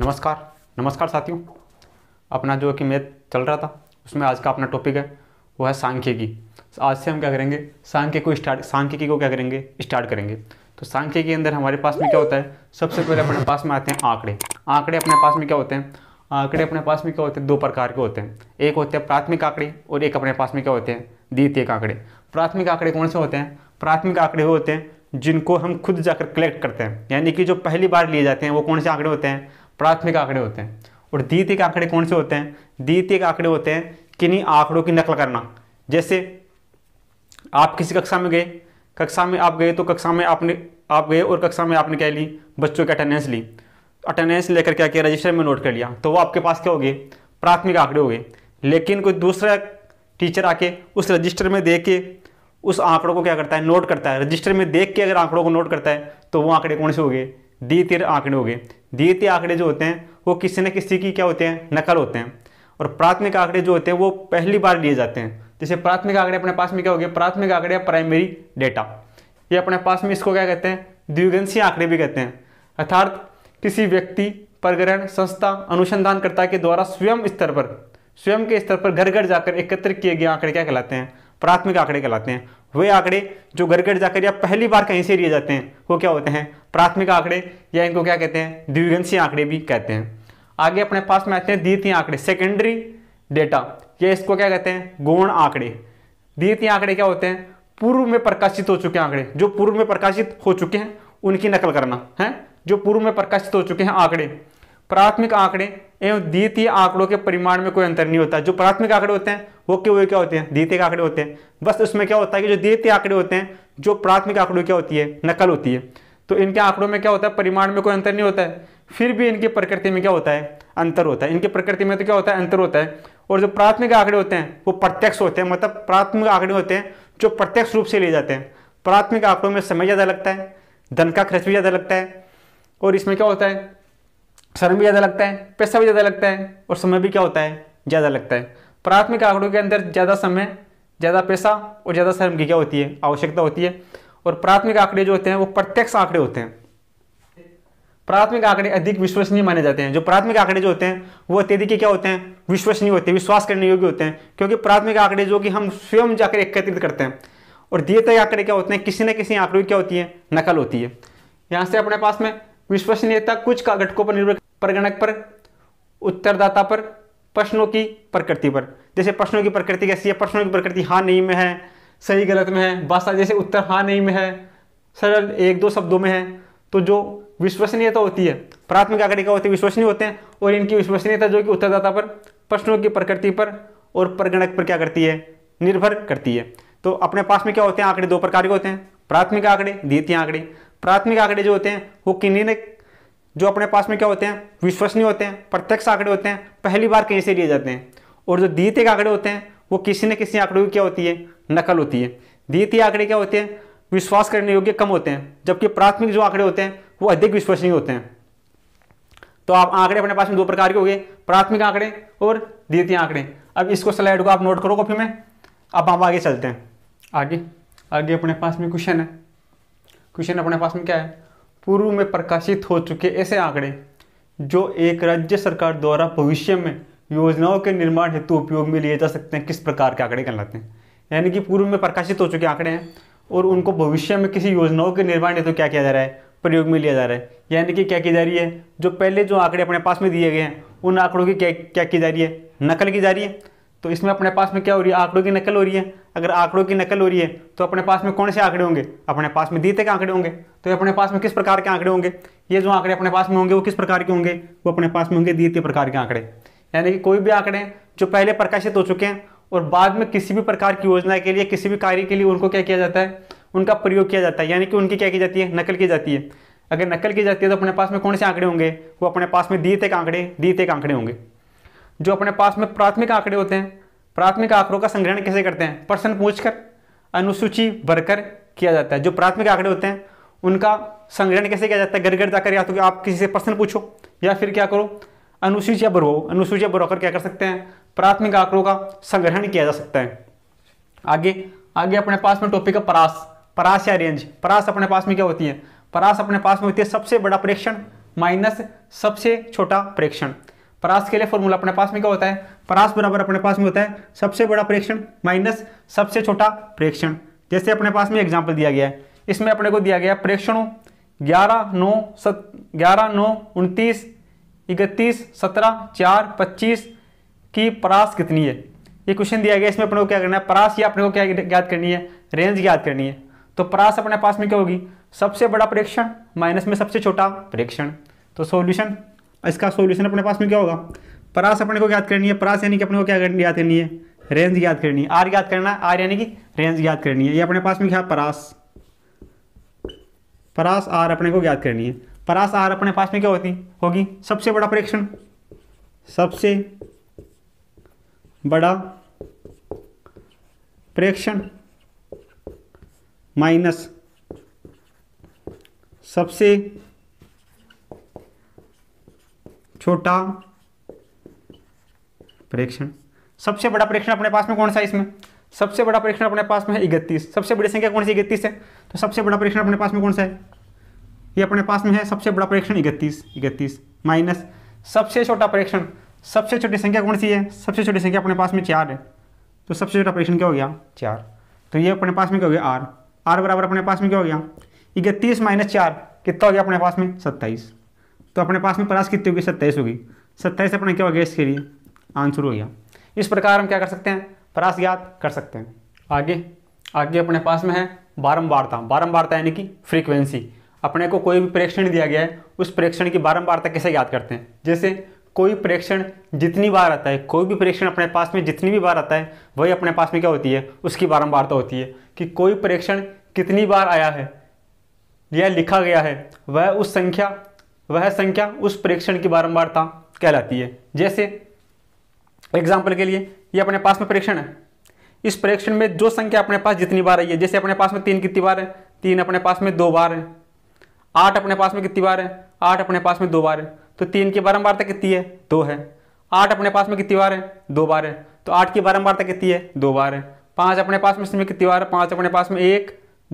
नमस्कार नमस्कार साथियों अपना जो कि मैथ चल रहा था उसमें आज का अपना टॉपिक है वो है सांख्यिकी तो आज से हम क्या करेंगे सांख्य को स्टार्ट सांख्यिकी को क्या करेंगे स्टार्ट करेंगे तो सांख्य के अंदर हमारे पास में क्या होता है सबसे पहले अपने पास में आते हैं आंकड़े आंकड़े अपने पास में क्या होते हैं आंकड़े अपने पास में क्या होते हैं दो प्रकार के होते हैं एक होते हैं प्राथमिक आंकड़े और एक अपने पास में क्या होते हैं द्वितीय आंकड़े प्राथमिक आंकड़े कौन से होते हैं प्राथमिक आंकड़े होते हैं जिनको हम खुद जाकर कलेक्ट करते हैं यानी कि जो पहली बार लिए जाते हैं वो कौन से आंकड़े होते हैं प्राथमिक आंकड़े होते हैं और द्वितीय आंकड़े कौन से होते हैं द्वितीय आंकड़े होते हैं किन्हीं आंकड़ों की नकल करना जैसे आप किसी कक्षा में गए कक्षा में आप गए तो कक्षा में आपने आप गए और कक्षा में आपने क्या ली बच्चों की अटेंडेंस ली अटेंडेंस लेकर क्या किया रजिस्टर में नोट कर लिया तो वो आपके पास क्या हो गए प्राथमिक आंकड़े हो गए लेकिन कोई दूसरा टीचर आके उस रजिस्टर में देख के उस आंकड़ों को क्या करता है नोट करता है रजिस्टर में देख के अगर आंकड़ों को नोट करता है तो वो आंकड़े कौन से हो गए द्वितीय आंकड़े हो गए दिए थे आंकड़े जो होते हैं वो किसी न किसी की क्या होते हैं नकल होते हैं और प्राथमिक आंकड़े जो होते हैं वो पहली बार लिए जाते हैं जैसे प्राथमिक आंकड़े अपने पास में क्या हो गया प्राथमिक आंकड़े प्राइमरी डेटा ये अपने पास में इसको क्या कहते हैं द्विगंशीय आंकड़े भी कहते हैं अर्थात किसी व्यक्ति परग्रहण संस्था अनुसंधानकर्ता के द्वारा स्वयं स्तर पर स्वयं के स्तर पर घर घर जाकर एकत्र किए गए आंकड़े क्या कहलाते हैं प्राथमिक आंकड़े कहलाते हैं वे आंकड़े जो घर घर जाकर या पहली बार कहीं से लिए जाते हैं वो क्या होते हैं प्राथमिक आंकड़े या इनको क्या कहते हैं द्विवंशीय आंकड़े भी कहते हैं आगे अपने पास में आते हैं द्वितीय आंकड़े सेकेंडरी डेटा या इसको क्या कहते हैं गौण आंकड़े द्वितीय आंकड़े क्या होते हैं पूर्व में प्रकाशित हो चुके आंकड़े जो पूर्व में प्रकाशित हो चुके हैं उनकी नकल करना है जो पूर्व में प्रकाशित हो चुके हैं आंकड़े प्राथमिक आंकड़े एवं द्वितीय आंकड़ों के परिमाण में कोई अंतर नहीं होता जो प्राथमिक आंकड़े होते हैं वो वो क्या होते हैं द्वितीय आंकड़े होते हैं बस उसमें क्या होता है कि जो द्वितीय आंकड़े होते हैं जो प्राथमिक आंकड़ों क्या होती है नकल होती है तो इनके आंकड़ों में क्या होता है परिमाण में कोई अंतर नहीं होता है फिर भी इनकी प्रकृति में क्या होता है अंतर होता है इनकी प्रकृति में तो क्या होता है अंतर होता है और जो प्राथमिक आंकड़े होते हैं वो प्रत्यक्ष होते हैं मतलब प्राथमिक आंकड़े होते हैं जो प्रत्यक्ष रूप से लिए जाते हैं प्राथमिक आंकड़ों में समय ज़्यादा लगता है धन का खर्च भी ज़्यादा लगता है और इसमें क्या होता है श्रम भी ज़्यादा लगता है पैसा भी ज़्यादा लगता है और समय भी क्या होता है ज़्यादा लगता है प्राथमिक आंकड़ों के अंदर ज़्यादा समय ज़्यादा पैसा और ज़्यादा श्रम की क्या होती है आवश्यकता होती है और प्राथमिक आंकड़े जो होते हैं वो प्रत्यक्ष आंकड़े होते हैं प्राथमिक आंकड़े अधिक विश्वसनीय माने जाते हैं जो प्राथमिक आंकड़े जो होते हैं वो अत्यधिक क्या होते हैं विश्वसनीय होते हैं विश्वास करने योग्य होते हैं क्योंकि प्राथमिक आंकड़े जो कि हम स्वयं जाकर एकत्रित करते हैं और दिए तय आंकड़े क्या होते हैं किसी न किसी आंकड़े की क्या होती है नकल होती है यहाँ से अपने पास में विश्वसनीयता कुछ का घटकों पर निर्भर परगणक पर उत्तरदाता पर प्रश्नों की प्रकृति पर जैसे प्रश्नों की प्रकृति कैसी है प्रश्नों की प्रकृति हाँ नहीं में है सही गलत में है बादशाह जैसे उत्तर हाँ नहीं में है सरल एक दो शब्दों में है तो जो विश्वसनीयता होती है प्राथमिक आंकड़े क्या होते हैं विश्वसनीय होते हैं और इनकी विश्वसनीयता जो कि उत्तरदाता पर प्रश्नों की प्रकृति पर और प्रगणक पर क्या करती है निर्भर करती है तो अपने पास में क्या होते हैं आंकड़े दो प्रकार के होते हैं प्राथमिक आंकड़े द्वितीय आंकड़े प्राथमिक आंकड़े जो होते हैं वो किन्हीं जो अपने पास में क्या होते हैं विश्वसनीय होते हैं प्रत्यक्ष आंकड़े होते हैं पहली बार कहीं से लिए जाते हैं और जो द्वितीय आंकड़े होते हैं वो किसी न किसी आंकड़े की क्या होती है नकल होती है द्वितीय आंकड़े क्या होते हैं विश्वास करने योग्य कम होते हैं जबकि प्राथमिक जो आंकड़े होते हैं वो अधिक विश्वसनीय होते हैं तो आप आंकड़े अपने पास में दो प्रकार के हो गए प्राथमिक आंकड़े और द्वितीय आंकड़े अब इसको स्लाइड को आप नोट करो कॉपी में अब हम आगे चलते हैं आगे आगे अपने पास में क्वेश्चन है क्वेश्चन अपने पास में क्या है पूर्व में प्रकाशित हो चुके ऐसे आंकड़े जो एक राज्य सरकार द्वारा भविष्य में योजनाओं के निर्माण हेतु उपयोग में लिए जा सकते हैं किस प्रकार के आंकड़े कहलाते हैं यानी कि पूर्व में प्रकाशित हो चुके आंकड़े हैं और उनको भविष्य में किसी योजनाओं के निर्माण हेतु तो क्या किया जा रहा है प्रयोग में लिया जा रहा है यानी कि क्या की जा रही है जो पहले जो आंकड़े अपने पास में दिए गए हैं उन आंकड़ों की क्या क्या की जा रही है नकल की जा रही है तो इसमें अपने पास में क्या हो रही है आंकड़ों की नकल हो रही है अगर आंकड़ों की नकल हो रही है तो अपने पास में कौन से आंकड़े होंगे अपने पास में दीते के आंकड़े होंगे तो अपने पास में किस प्रकार के आंकड़े होंगे ये जो आंकड़े अपने पास में होंगे वो किस प्रकार के होंगे वो अपने पास में होंगे दीते प्रकार के आंकड़े यानी कि कोई भी आंकड़े जो पहले प्रकाशित हो चुके हैं और बाद में किसी भी प्रकार की योजना के लिए किसी भी कार्य के लिए उनको क्या किया जाता है उनका प्रयोग किया जाता है यानी कि उनकी क्या की जाती है नकल की जाती है अगर नकल की जाती है तो अपने पास में कौन से आंकड़े होंगे वो अपने पास में दिए आंकड़े दिए आंकड़े होंगे जो अपने पास में प्राथमिक आंकड़े होते हैं प्राथमिक आंकड़ों का संग्रहण कैसे करते हैं प्रश्न पूछकर अनुसूची भरकर किया जाता है जो प्राथमिक आंकड़े होते हैं उनका संग्रहण कैसे किया जाता है घर घर जाकर या तो आप किसी से प्रश्न पूछो या फिर क्या करो अनुसूचिया भरवाओ अनुसूचिया भरवा क्या कर सकते हैं प्राथमिक आंकड़ों का संग्रहण किया जा सकता है आगे आगे अपने पास में टॉपिक है परास परास या रेंज परास अपने पास में क्या होती है परास अपने पास में होती है सबसे बड़ा प्रेक्षण माइनस सबसे छोटा प्रेक्षण परास के लिए फॉर्मूला अपने पास में क्या होता है परास बराबर अपने पास में होता है सबसे बड़ा प्रेक्षण माइनस सबसे छोटा प्रेक्षण जैसे अपने पास में एग्जाम्पल दिया गया है इसमें अपने को दिया गया प्रेक्षणों ग्यारह नौ सत ग्यारह नौ उनतीस इकतीस सत्रह चार पच्चीस कि परास कितनी है ये क्वेश्चन दिया गया इसमें अपने को क्या करना है परास या अपने को क्या याद करनी है रेंज याद करनी है तो परास अपने पास में क्या होगी सबसे बड़ा प्रेक्षण माइनस में सबसे छोटा प्रेक्षण तो सोल्यूशन इसका सोल्यूशन अपने पास में क्या होगा परास अपने को याद करनी है परास यानी कि अपने को क्या याद करनी है रेंज याद करनी है आर याद करना है आर यानी कि रेंज याद करनी है ये अपने पास में क्या परास परास आर अपने को याद करनी है परास आर अपने पास में क्या होती होगी सबसे बड़ा प्रेक्षण सबसे बड़ा प्रेक्षण माइनस सबसे छोटा प्रेक्षण सबसे बड़ा प्रेक्षण अपने पास में कौन सा है इसमें सबसे बड़ा परीक्षण अपने पास में है इकतीस सबसे बड़ी संख्या कौन सी इकतीस है तो सबसे बड़ा परीक्षण अपने पास में कौन सा है ये अपने पास में है सबसे बड़ा परीक्षण इकतीस इकतीस माइनस सबसे छोटा परीक्षण सबसे छोटी संख्या कौन सी है सबसे छोटी संख्या अपने पास में चार है तो सबसे छोटा ऑपरेशन क्या हो गया चार तो ये अपने पास में क्या हो गया आर आर बराबर अपने पास में क्या हो गया इकतीस माइनस चार कितना हो गया अपने पास में सत्ताईस तो अपने पास में परास कितनी होगी सत्ताईस होगी सत्ताईस अपने क्या हो गया इसके लिए आंसर हो गया इस प्रकार हम क्या कर सकते हैं परास ज्ञात कर सकते हैं आगे आगे अपने पास में है बारम्बारता बारम्बारता यानी कि फ्रीक्वेंसी अपने को कोई भी प्रेक्षण दिया गया है उस प्रेक्षण की बारम्बारता कैसे याद करते हैं जैसे कोई प्रेक्षण जितनी बार आता है कोई भी प्रेक्षण अपने पास में जितनी भी बार आता है वही अपने पास में क्या होती है उसकी बारंबारता होती है कि कोई प्रेक्षण कितनी बार आया है या लिखा गया है वह उस संख्या वह संख्या उस प्रेक्षण की बारंबारता कहलाती है जैसे एग्जाम्पल के लिए ये अपने पास में प्रेक्षण है इस प्रेक्षण में जो संख्या अपने पास जितनी बार आई है जैसे अपने पास में तीन कितनी बार है तीन अपने पास में दो बार है आठ अपने पास में कितनी बार है आठ अपने पास में दो बार है तो तीन की बारंबारता कितनी है दो है आठ अपने पास में कितनी बार है दो बार है तो आठ की बारंबारता कितनी है दो बार है पांच अपने पास में इसमें कितनी बार है पांच अपने पास में एक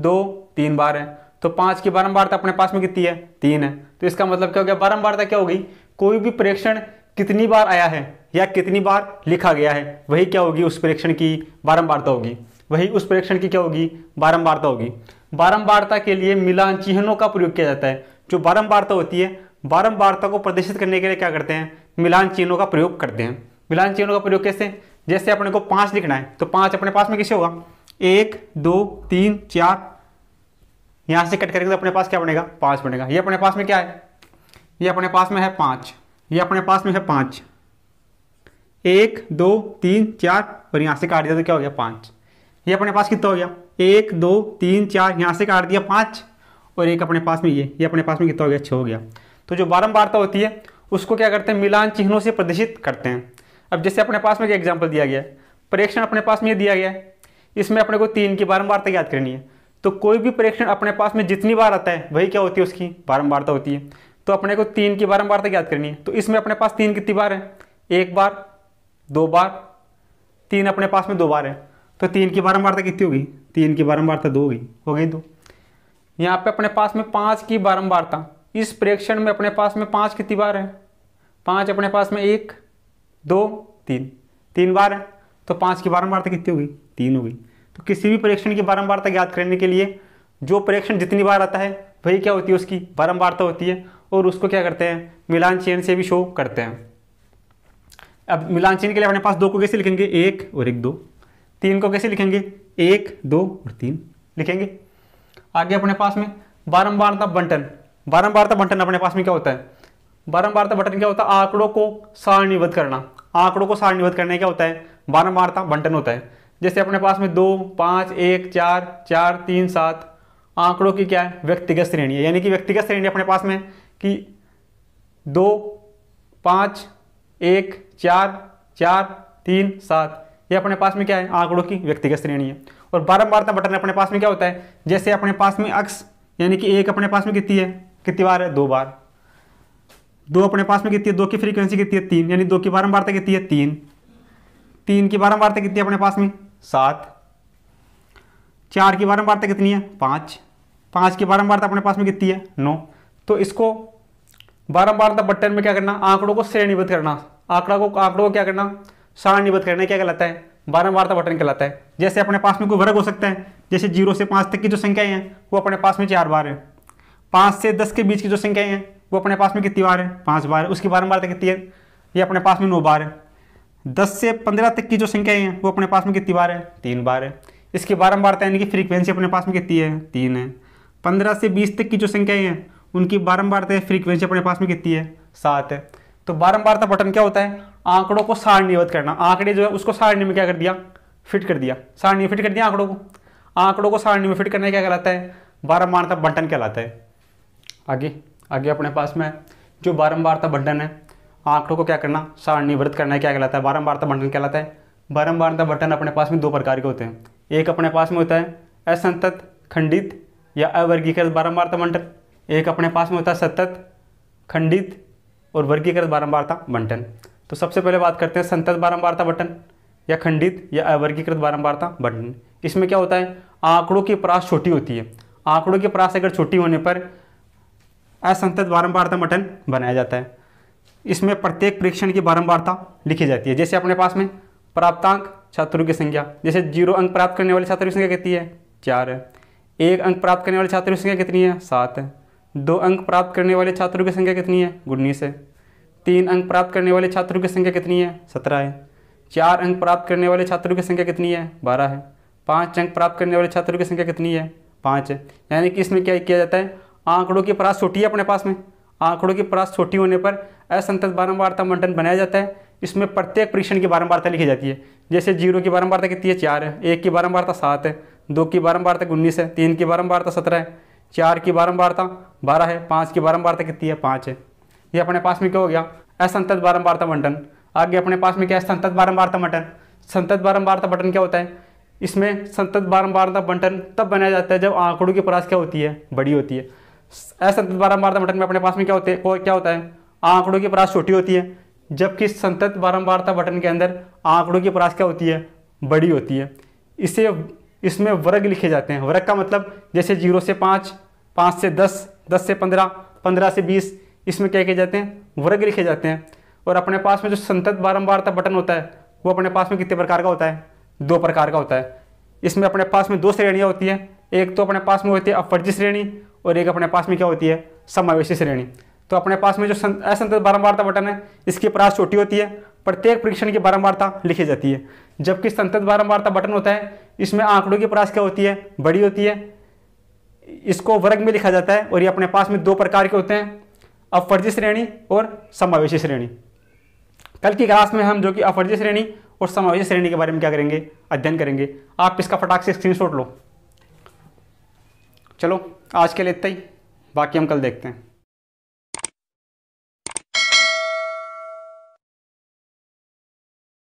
दो तीन बार है तो पांच की बारंबारता अपने पास में कितनी है तीन है तो इसका मतलब क्या हो गया बारंबारता क्या होगी कोई भी परीक्षण कितनी बार आया है या कितनी बार लिखा गया है वही क्या होगी उस परीक्षण की बारंबारता होगी वही उस परीक्षण की क्या होगी बारंबारता होगी बारंबारता के लिए मिलान चिन्हों का प्रयोग किया जाता है जो बारंबारता होती है बारंबारता को प्रदर्शित करने के लिए क्या करते हैं मिलान चिन्हों का प्रयोग करते हैं मिलान चिन्हों का प्रयोग कैसे जैसे अपने को पांच लिखना है तो पांच अपने पास में कैसे होगा एक दो तीन चार यहां से कट करेंगे तो अपने पास क्या बनेगा पांच बनेगा ये अपने पास में क्या है ये अपने पास में है पांच ये अपने पास में है पांच एक दो तीन चार और यहां से काट दिया तो क्या हो गया पांच ये अपने पास कितना हो गया एक दो तीन चार यहां से काट दिया पांच और एक अपने पास में ये ये अपने पास में कितना हो गया छह हो गया तो जो बारंबारता होती है उसको क्या करते हैं मिलान चिन्हों से प्रदर्शित करते हैं अब जैसे अपने पास में एक एग्जाम्पल दिया गया है परीक्षण अपने पास में दिया गया है इसमें अपने को तीन की बारम्बारता याद करनी है तो कोई भी परीक्षण अपने पास में जितनी बार आता है वही क्या होती है उसकी बारम्बारता तो होती है तो अपने को तीन की बारम्बारता याद करनी है तो इसमें अपने पास तीन कितनी बार है एक बार दो बार तीन अपने पास में दो बार है तो तीन की बारम्बारता कितनी होगी तीन की बारम्बारता दो होगी हो गई दो यहाँ पे अपने पास में पाँच की बारम्बारता इस प्रेक्षण में अपने पास में पांच कितनी बार है पांच अपने पास में एक दो तीन तीन बार है तो पाँच की बारंबारता कितनी होगी तीन होगी तो किसी भी परीक्षण की बारंबारता ज्ञात करने के लिए जो परीक्षण जितनी बार आता है वही क्या होती है उसकी बारंबारता होती है और उसको क्या करते हैं मिलान चेन से भी शो करते हैं अब मिलान चेन के लिए अपने पास दो को कैसे लिखेंगे एक और एक दो तीन को कैसे लिखेंगे एक दो और तीन लिखेंगे आगे अपने पास में बारंबारता बंटन बारंबारता बंटन अपने पास में क्या होता है बारंबारता बंटन क्या होता है आंकड़ों को सारणीबद्ध करना आंकड़ों को सारणीबद्ध करने क्या होता है बारंबारता बंटन होता है जैसे अपने पास में दो पाँच एक चार चार तीन सात आंकड़ों की क्या है व्यक्तिगत श्रेणी है यानी कि व्यक्तिगत श्रेणी अपने पास में कि दो पाँच एक चार चार तीन सात ये अपने पास में क्या है आंकड़ों की व्यक्तिगत श्रेणी है और बारंबारता बटन अपने पास में क्या होता है जैसे अपने पास में अक्स यानी कि एक अपने पास में कितनी है कितनी बार है दो बार दो अपने पास में कितनी है दो की फ्रीक्वेंसी कितनी है तीन यानी दो की तक कितनी है तीन तीन की तक कितनी है अपने पास में सात चार की तक कितनी है पाँच पाँच की बारम्बारता अपने पास में कितनी है नौ तो इसको बारम्बारता बटन में क्या करना आंकड़ों को श्रेणीबद्ध करना आंकड़ा को आंकड़ों को क्या करना सारणीबद्ध करना क्या कहलाता है बारम्बारता बटन कहलाता है जैसे अपने पास में कोई वर्ग हो सकता है जैसे जीरो से पाँच तक की जो संख्याएं हैं वो अपने पास में चार बार है पाँच से दस के बीच की जो संख्याएं हैं वो अपने पास में कितनी बार है पाँच बार है उसकी बार कितनी है ये अपने पास में नौ बार है दस से पंद्रह तक की जो संख्याएं हैं वो अपने पास में कितनी बार है तीन बार है इसकी बारम्बारता यानी कि फ्रीक्वेंसी अपने पास में कितनी है तीन है पंद्रह से बीस तक की जो संख्याएं हैं उनकी बारम्बारता फ्रीक्वेंसी अपने पास में कितनी है सात है तो बारम्बारता बटन क्या होता है आंकड़ों को सारणीवत करना आंकड़े जो है उसको सारणी में क्या कर दिया फिट कर दिया सारणी में फिट कर दिया आंकड़ों को आंकड़ों को सारणी में फिट करना क्या कहलाता है बारम्बारता बटन कहलाता है आगे आगे अपने पास में जो बारम्बारता बंटन है आंकड़ों को क्या करना सारणीवृत करना है क्या कहलाता है बारम्बारता बंटन कहलाता है बारम्बारता बटन अपने पास में दो प्रकार के होते हैं एक अपने पास में होता है असंतत खंडित या अवर्गीकृत बारम्बारता बंटन एक अपने पास में होता है सतत खंडित और वर्गीकृत बारम्बारता बंटन तो सबसे पहले बात करते हैं संतत बारम्बारता बटन या खंडित या अवर्गीकृत बारम्बारता बटन इसमें क्या होता है आंकड़ों की प्रास छोटी होती है आंकड़ों की प्रास अगर छोटी होने पर असंतत बारंबारता मटन बनाया जाता है इसमें प्रत्येक परीक्षण की बारंबारता लिखी जाती है जैसे अपने पास में प्राप्तांक छात्रों की संख्या जैसे जीरो अंक प्राप्त करने वाले छात्रों की संख्या कितनी है चार है एक अंक प्राप्त करने वाले छात्रों की संख्या कितनी है सात है दो अंक प्राप्त करने वाले छात्रों की संख्या कितनी है उन्नीस है तीन अंक प्राप्त करने वाले छात्रों की संख्या कितनी है सत्रह है चार अंक प्राप्त करने वाले छात्रों की संख्या कितनी है बारह है पाँच अंक प्राप्त करने वाले छात्रों की संख्या कितनी है पाँच है यानी कि इसमें क्या किया जाता है आंकड़ों की परास छोटी है अपने पास में आंकड़ों की परास छोटी होने पर असंतत बारंबारता मंडन बनाया जाता है इसमें प्रत्येक परीक्षण की बारंबारता लिखी जाती है जैसे जीरो की बारंबारता कितनी है चार है एक की बारंबारता सात है दो की बारंबारता उन्नीस है तीन की बारंबारता सत्रह है चार की बारंबारता बारह है पाँच की बारंबारता कितनी है पाँच है ये अपने पास में क्या हो गया असंतत बारंबारता बंटन आगे अपने पास में क्या है संतत बारंबारता बंटन संतत बारंबारता बटन क्या होता है इसमें संतत बारंबारता बंटन तब बनाया जाता है जब आंकड़ों की परास क्या होती है बड़ी होती है असंतत बारंबार बटन में अपने पास में क्या होते क्या होता है आंकड़ों की परास छोटी होती है जबकि संतत बारंबारता बटन के अंदर आंकड़ों की परास क्या होती है बड़ी होती है इसे इसमें वर्ग लिखे जाते हैं वर्ग का मतलब जैसे जीरो से पाँच पाँच से दस दस से पंद्रह पंद्रह से बीस इसमें क्या किए जाते हैं वर्ग लिखे जाते हैं और अपने पास में जो संतत बारंबारता बटन होता है वो अपने पास में कितने प्रकार का होता है दो प्रकार का होता है इसमें अपने पास में दो श्रेणियाँ होती हैं एक तो अपने पास में होती है अपवर्जी श्रेणी और एक अपने पास में क्या होती है समावेशी श्रेणी तो अपने पास में जो असंत बारंबारता बटन है इसकी प्रास छोटी होती है प्रत्येक परीक्षण की बारंबारता लिखी जाती है जबकि संतत बारंबारता बटन होता है इसमें आंकड़ों की प्रास क्या होती है बड़ी होती है इसको वर्ग में लिखा जाता है और ये अपने पास में दो प्रकार के होते हैं अफर्जी श्रेणी और समावेशी श्रेणी कल की क्लास में हम जो कि अफर्जी श्रेणी और समावेशी श्रेणी के बारे में क्या करेंगे अध्ययन करेंगे आप इसका फटाक से स्क्रीनशॉट लो चलो आज के लिए इतना ही बाकी हम कल देखते हैं